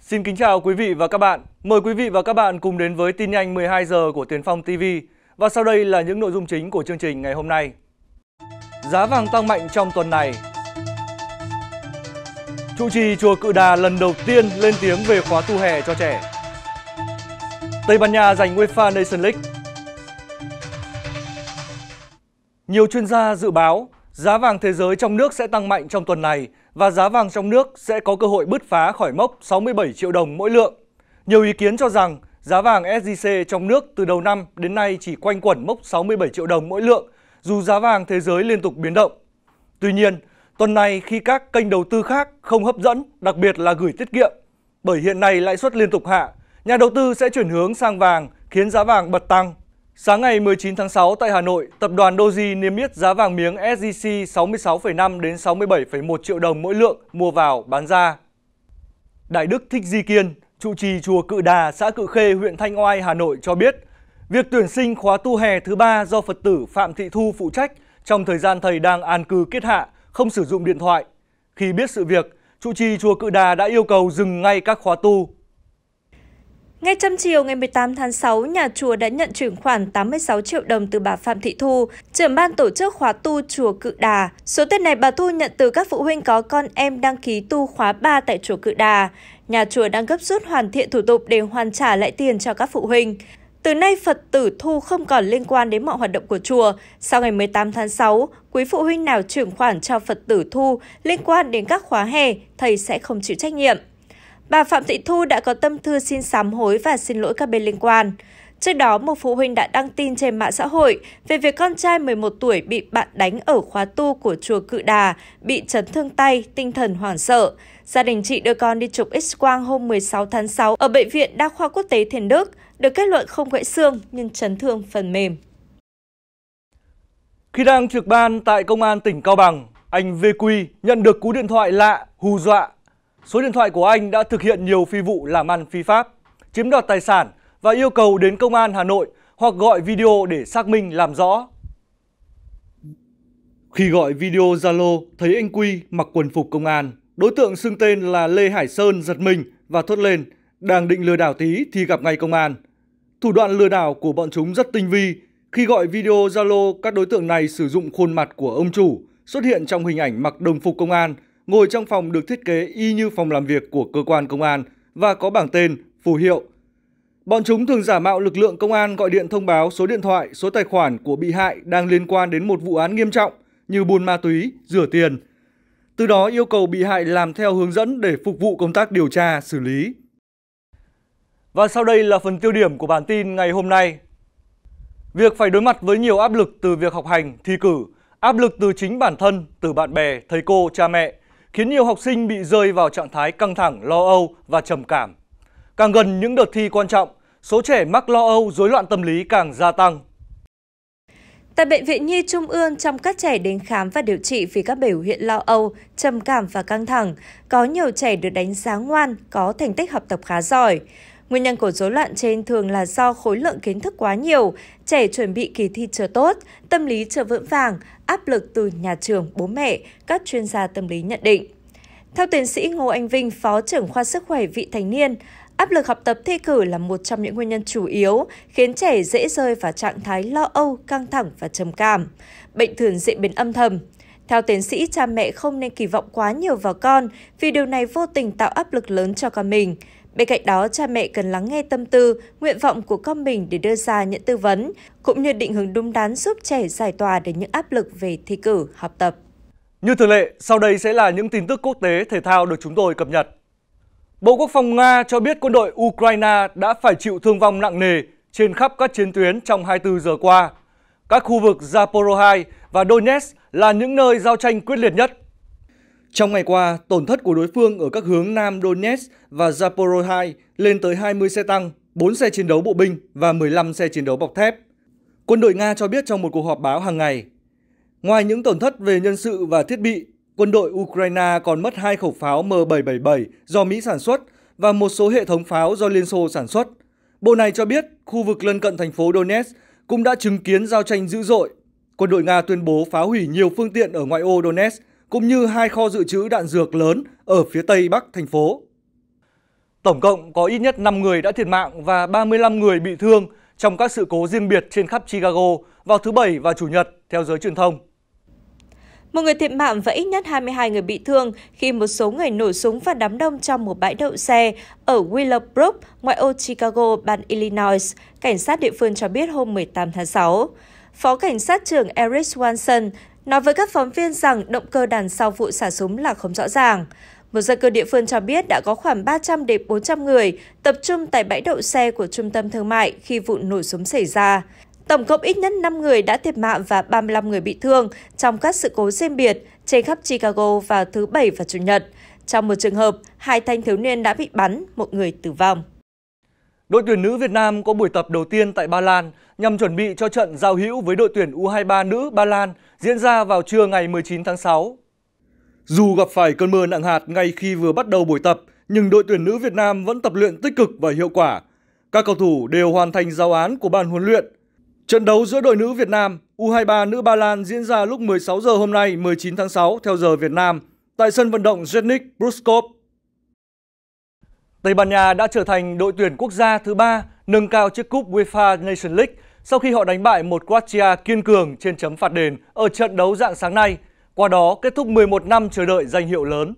Xin kính chào quý vị và các bạn. Mời quý vị và các bạn cùng đến với tin nhanh 12 giờ của Tiền Phong TV. Và sau đây là những nội dung chính của chương trình ngày hôm nay. Giá vàng tăng mạnh trong tuần này. Trụ trì chùa Cự Đà lần đầu tiên lên tiếng về khóa tu hè cho trẻ. Tây Ban Nha giành UEFA Nations League. Nhiều chuyên gia dự báo Giá vàng thế giới trong nước sẽ tăng mạnh trong tuần này và giá vàng trong nước sẽ có cơ hội bứt phá khỏi mốc 67 triệu đồng mỗi lượng. Nhiều ý kiến cho rằng giá vàng SJC trong nước từ đầu năm đến nay chỉ quanh quẩn mốc 67 triệu đồng mỗi lượng, dù giá vàng thế giới liên tục biến động. Tuy nhiên, tuần này khi các kênh đầu tư khác không hấp dẫn, đặc biệt là gửi tiết kiệm, bởi hiện nay lãi suất liên tục hạ, nhà đầu tư sẽ chuyển hướng sang vàng khiến giá vàng bật tăng Sáng ngày 19 tháng 6 tại Hà Nội, tập đoàn Doji niêm yết giá vàng miếng SJC 66,5 đến 67,1 triệu đồng mỗi lượng mua vào bán ra. Đại Đức Thích Di Kiên, trụ trì chùa Cự Đà, xã Cự Khê, huyện Thanh Oai, Hà Nội cho biết, việc tuyển sinh khóa tu hè thứ ba do Phật tử Phạm Thị Thu phụ trách trong thời gian thầy đang an cư kết hạ, không sử dụng điện thoại. Khi biết sự việc, trụ trì chùa Cự Đà đã yêu cầu dừng ngay các khóa tu ngay trong chiều ngày 18 tháng 6, nhà chùa đã nhận chuyển khoản 86 triệu đồng từ bà Phạm Thị Thu, trưởng ban tổ chức khóa tu chùa Cự Đà. Số tiền này bà Thu nhận từ các phụ huynh có con em đăng ký tu khóa 3 tại chùa Cự Đà. Nhà chùa đang gấp rút hoàn thiện thủ tục để hoàn trả lại tiền cho các phụ huynh. Từ nay, Phật tử thu không còn liên quan đến mọi hoạt động của chùa. Sau ngày 18 tháng 6, quý phụ huynh nào chuyển khoản cho Phật tử thu liên quan đến các khóa hè, thầy sẽ không chịu trách nhiệm. Bà Phạm Thị Thu đã có tâm thư xin sám hối và xin lỗi các bên liên quan. Trước đó, một phụ huynh đã đăng tin trên mạng xã hội về việc con trai 11 tuổi bị bạn đánh ở khóa tu của chùa Cự Đà, bị chấn thương tay, tinh thần hoảng sợ. Gia đình chị đưa con đi chụp x-quang hôm 16 tháng 6 ở Bệnh viện Đa khoa Quốc tế Thiền Đức, được kết luận không gãy xương nhưng chấn thương phần mềm. Khi đang trực ban tại Công an tỉnh Cao Bằng, anh VQ nhận được cú điện thoại lạ hù dọa số điện thoại của anh đã thực hiện nhiều phi vụ làm ăn phi pháp, chiếm đoạt tài sản và yêu cầu đến công an Hà Nội hoặc gọi video để xác minh làm rõ. Khi gọi video Zalo, thấy anh Quy mặc quần phục công an, đối tượng xưng tên là Lê Hải Sơn giật mình và thốt lên, đang định lừa đảo tí thì gặp ngay công an. Thủ đoạn lừa đảo của bọn chúng rất tinh vi, khi gọi video Zalo các đối tượng này sử dụng khuôn mặt của ông chủ xuất hiện trong hình ảnh mặc đồng phục công an ngồi trong phòng được thiết kế y như phòng làm việc của cơ quan công an và có bảng tên, phù hiệu. Bọn chúng thường giả mạo lực lượng công an gọi điện thông báo số điện thoại, số tài khoản của bị hại đang liên quan đến một vụ án nghiêm trọng như buôn ma túy, rửa tiền. Từ đó yêu cầu bị hại làm theo hướng dẫn để phục vụ công tác điều tra, xử lý. Và sau đây là phần tiêu điểm của bản tin ngày hôm nay. Việc phải đối mặt với nhiều áp lực từ việc học hành, thi cử, áp lực từ chính bản thân, từ bạn bè, thầy cô, cha mẹ – khiến nhiều học sinh bị rơi vào trạng thái căng thẳng, lo âu và trầm cảm. Càng gần những đợt thi quan trọng, số trẻ mắc lo âu, rối loạn tâm lý càng gia tăng. Tại Bệnh viện Nhi Trung ương, trong các trẻ đến khám và điều trị vì các biểu hiện lo âu, trầm cảm và căng thẳng, có nhiều trẻ được đánh giá ngoan, có thành tích học tập khá giỏi. Nguyên nhân của rối loạn trên thường là do khối lượng kiến thức quá nhiều, trẻ chuẩn bị kỳ thi chưa tốt, tâm lý chưa vững vàng, áp lực từ nhà trường, bố mẹ, các chuyên gia tâm lý nhận định. Theo tiến sĩ Ngô Anh Vinh, Phó trưởng khoa sức khỏe vị thành niên, áp lực học tập thi cử là một trong những nguyên nhân chủ yếu khiến trẻ dễ rơi vào trạng thái lo âu, căng thẳng và trầm cảm. Bệnh thường diễn biến âm thầm. Theo tiến sĩ, cha mẹ không nên kỳ vọng quá nhiều vào con vì điều này vô tình tạo áp lực lớn cho con mình. Bên cạnh đó, cha mẹ cần lắng nghe tâm tư, nguyện vọng của con mình để đưa ra những tư vấn, cũng như định hướng đúng đắn giúp trẻ giải tỏa đến những áp lực về thi cử, học tập. Như thường lệ, sau đây sẽ là những tin tức quốc tế thể thao được chúng tôi cập nhật. Bộ Quốc phòng Nga cho biết quân đội Ukraine đã phải chịu thương vong nặng nề trên khắp các chiến tuyến trong 24 giờ qua. Các khu vực Zaporozhye và Donetsk là những nơi giao tranh quyết liệt nhất trong ngày qua, tổn thất của đối phương ở các hướng Nam Donetsk và Zaporozhye lên tới 20 xe tăng, 4 xe chiến đấu bộ binh và 15 xe chiến đấu bọc thép. Quân đội Nga cho biết trong một cuộc họp báo hàng ngày. Ngoài những tổn thất về nhân sự và thiết bị, quân đội Ukraine còn mất hai khẩu pháo M777 do Mỹ sản xuất và một số hệ thống pháo do Liên Xô sản xuất. Bộ này cho biết khu vực lân cận thành phố Donetsk cũng đã chứng kiến giao tranh dữ dội. Quân đội Nga tuyên bố phá hủy nhiều phương tiện ở ngoại ô Donetsk cũng như hai kho dự trữ đạn dược lớn ở phía tây bắc thành phố. Tổng cộng có ít nhất 5 người đã thiệt mạng và 35 người bị thương trong các sự cố riêng biệt trên khắp Chicago vào thứ Bảy và Chủ nhật, theo giới truyền thông. Một người thiệt mạng và ít nhất 22 người bị thương khi một số người nổ súng và đám đông trong một bãi đậu xe ở Willowbrook, ngoại ô Chicago, bang Illinois, cảnh sát địa phương cho biết hôm 18 tháng 6. Phó Cảnh sát trưởng Eric Swanson nói với các phóng viên rằng động cơ đằng sau vụ xả súng là không rõ ràng. Một dân cư địa phương cho biết đã có khoảng 300 đến 400 người tập trung tại bãi đậu xe của trung tâm thương mại khi vụ nổ súng xảy ra. Tổng cộng ít nhất 5 người đã thiệt mạng và 35 người bị thương trong các sự cố riêng biệt trên khắp Chicago vào thứ Bảy và Chủ nhật. Trong một trường hợp, hai thanh thiếu niên đã bị bắn, một người tử vong. Đội tuyển nữ Việt Nam có buổi tập đầu tiên tại Ba Lan nhằm chuẩn bị cho trận giao hữu với đội tuyển U23 nữ Ba Lan diễn ra vào trưa ngày 19 tháng 6. Dù gặp phải cơn mưa nặng hạt ngay khi vừa bắt đầu buổi tập, nhưng đội tuyển nữ Việt Nam vẫn tập luyện tích cực và hiệu quả. Các cầu thủ đều hoàn thành giao án của ban huấn luyện. Trận đấu giữa đội nữ Việt Nam U23 nữ Ba Lan diễn ra lúc 16 giờ hôm nay 19 tháng 6 theo giờ Việt Nam tại sân vận động Zenic Bruskov Tây Ban Nha đã trở thành đội tuyển quốc gia thứ ba nâng cao chiếc cúp UEFA Nation League sau khi họ đánh bại một Croatia kiên cường trên chấm phạt đền ở trận đấu dạng sáng nay, qua đó kết thúc 11 năm chờ đợi danh hiệu lớn.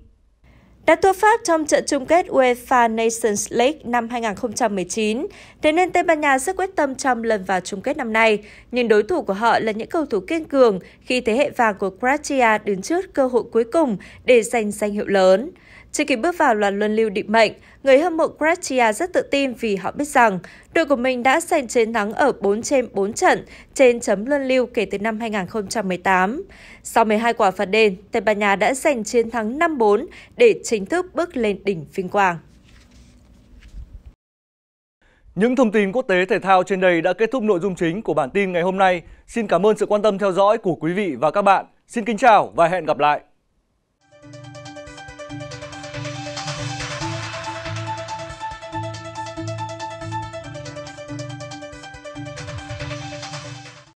Đã thua Pháp trong trận chung kết UEFA Nations League năm 2019, thế nên Tây Ban Nha rất quyết tâm trong lần vào chung kết năm nay. Nhưng đối thủ của họ là những cầu thủ kiên cường khi thế hệ vàng của Croatia đứng trước cơ hội cuối cùng để giành danh hiệu lớn. Trước khi bước vào loạt luân lưu định mệnh, người hâm mộ Croatia rất tự tin vì họ biết rằng đội của mình đã giành chiến thắng ở 4 trên 4 trận trên chấm luân lưu kể từ năm 2018. Sau 12 quả phạt đền, Tây Ban Nha đã giành chiến thắng 5-4 để chính thức bước lên đỉnh vinh quang. Những thông tin quốc tế thể thao trên đây đã kết thúc nội dung chính của bản tin ngày hôm nay. Xin cảm ơn sự quan tâm theo dõi của quý vị và các bạn. Xin kính chào và hẹn gặp lại.